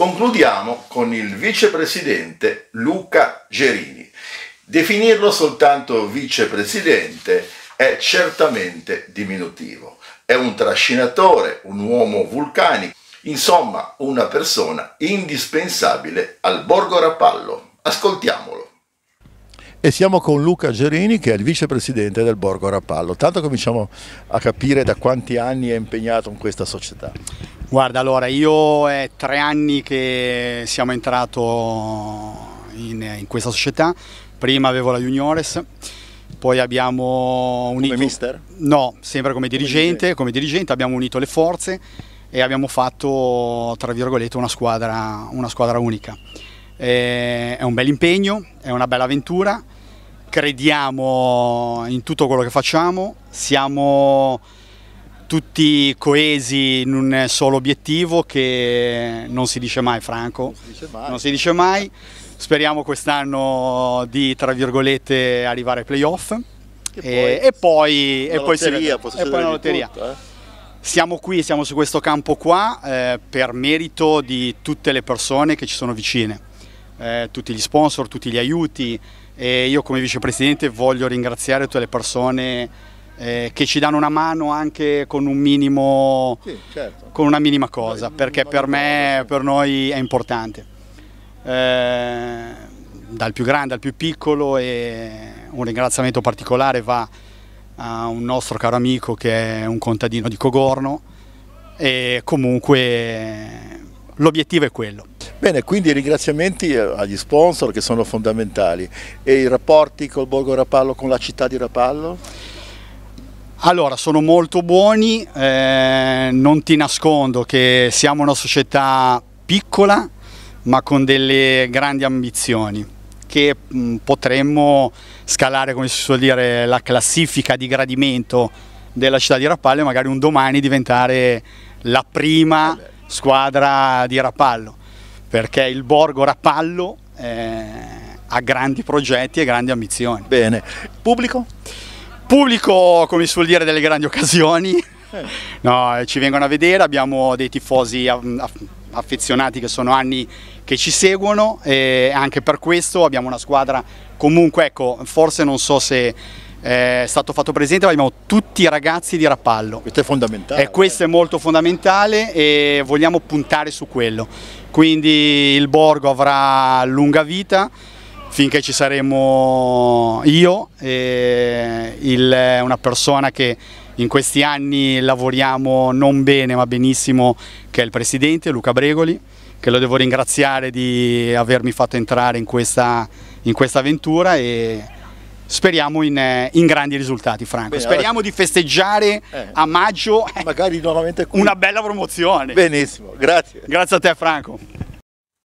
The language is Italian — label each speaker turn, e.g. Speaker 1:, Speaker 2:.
Speaker 1: Concludiamo con il vicepresidente Luca Gerini. Definirlo soltanto vicepresidente è certamente diminutivo. È un trascinatore, un uomo vulcanico, insomma una persona indispensabile al Borgo Rapallo. Ascoltiamolo. E siamo con Luca Gerini che è il vicepresidente del Borgo Rapallo. Tanto cominciamo a capire da quanti anni è impegnato in questa società.
Speaker 2: Guarda, allora io è tre anni che siamo entrato in, in questa società, prima avevo la Juniores, poi abbiamo unito... Come mister? No, sempre come dirigente, come dirigente abbiamo unito le forze e abbiamo fatto, tra virgolette, una squadra, una squadra unica. è un bel impegno, è una bella avventura, crediamo in tutto quello che facciamo, siamo tutti coesi in un solo obiettivo che non si dice mai Franco, non si dice mai, si dice mai. speriamo quest'anno di tra virgolette arrivare ai playoff e, e, poi, e poi, lotteria, e poi una lotteria. Tutto, eh? Siamo qui, siamo su questo campo qua eh, per merito di tutte le persone che ci sono vicine, eh, tutti gli sponsor, tutti gli aiuti e io come vicepresidente voglio ringraziare tutte le persone eh, che ci danno una mano anche con un minimo, sì, certo. con una minima cosa, Beh, perché per me, per noi è importante. Eh, dal più grande al più piccolo e un ringraziamento particolare va a un nostro caro amico che è un contadino di Cogorno e comunque
Speaker 1: l'obiettivo è quello. Bene, quindi ringraziamenti eh, agli sponsor che sono fondamentali e i rapporti col Borgo Rapallo con la città di Rapallo? Allora,
Speaker 2: sono molto buoni, eh, non ti nascondo che siamo una società piccola ma con delle grandi ambizioni che mm, potremmo scalare, come si suol dire, la classifica di gradimento della città di Rapallo e magari un domani diventare la prima squadra di Rapallo, perché il Borgo Rapallo eh, ha grandi progetti e grandi ambizioni. Bene, pubblico? pubblico come si vuol dire delle grandi occasioni, eh. no, eh, ci vengono a vedere, abbiamo dei tifosi affezionati che sono anni che ci seguono e anche per questo abbiamo una squadra comunque, ecco, forse non so se eh, è stato fatto presente, ma abbiamo tutti i ragazzi di Rappallo. Questo è fondamentale. E questo è molto fondamentale e vogliamo puntare su quello. Quindi il borgo avrà lunga vita finché ci saremo io e il, una persona che in questi anni lavoriamo non bene ma benissimo che è il presidente Luca Bregoli che lo devo ringraziare di avermi fatto entrare in questa, in questa avventura e speriamo in, in grandi risultati Franco, bene, speriamo allora... di festeggiare eh. a maggio eh, una bella promozione. Benissimo, grazie. Grazie a te Franco.